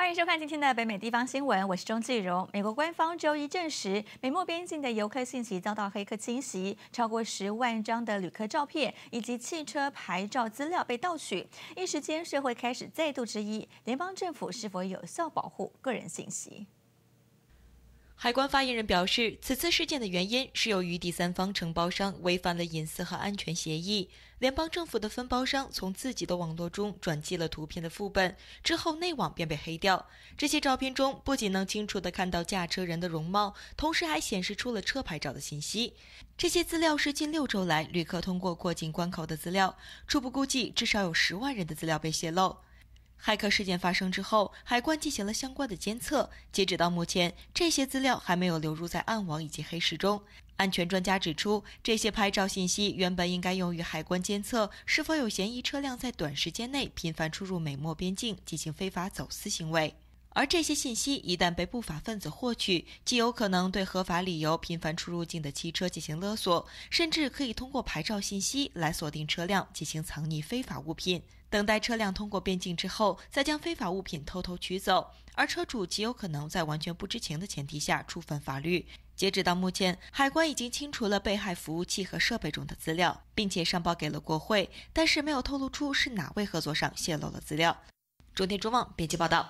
欢迎收看今天的北美地方新闻，我是钟继荣。美国官方周一证实，美墨边境的游客信息遭到黑客侵袭，超过十万张的旅客照片以及汽车牌照资料被盗取。一时间，社会开始再度质疑联邦政府是否有效保护个人信息。海关发言人表示，此次事件的原因是由于第三方承包商违反了隐私和安全协议。联邦政府的分包商从自己的网络中转寄了图片的副本，之后内网便被黑掉。这些照片中不仅能清楚地看到驾车人的容貌，同时还显示出了车牌照的信息。这些资料是近六周来旅客通过过境关口的资料。初步估计，至少有十万人的资料被泄露。骇客事件发生之后，海关进行了相关的监测。截止到目前，这些资料还没有流入在暗网以及黑市中。安全专家指出，这些拍照信息原本应该用于海关监测是否有嫌疑车辆在短时间内频繁出入美墨边境，进行非法走私行为。而这些信息一旦被不法分子获取，极有可能对合法理由频繁出入境的汽车进行勒索，甚至可以通过牌照信息来锁定车辆，进行藏匿非法物品，等待车辆通过边境之后，再将非法物品偷偷取走，而车主极有可能在完全不知情的前提下触犯法律。截止到目前，海关已经清除了被害服务器和设备中的资料，并且上报给了国会，但是没有透露出是哪位合作商泄露了资料。中天中望编辑报道。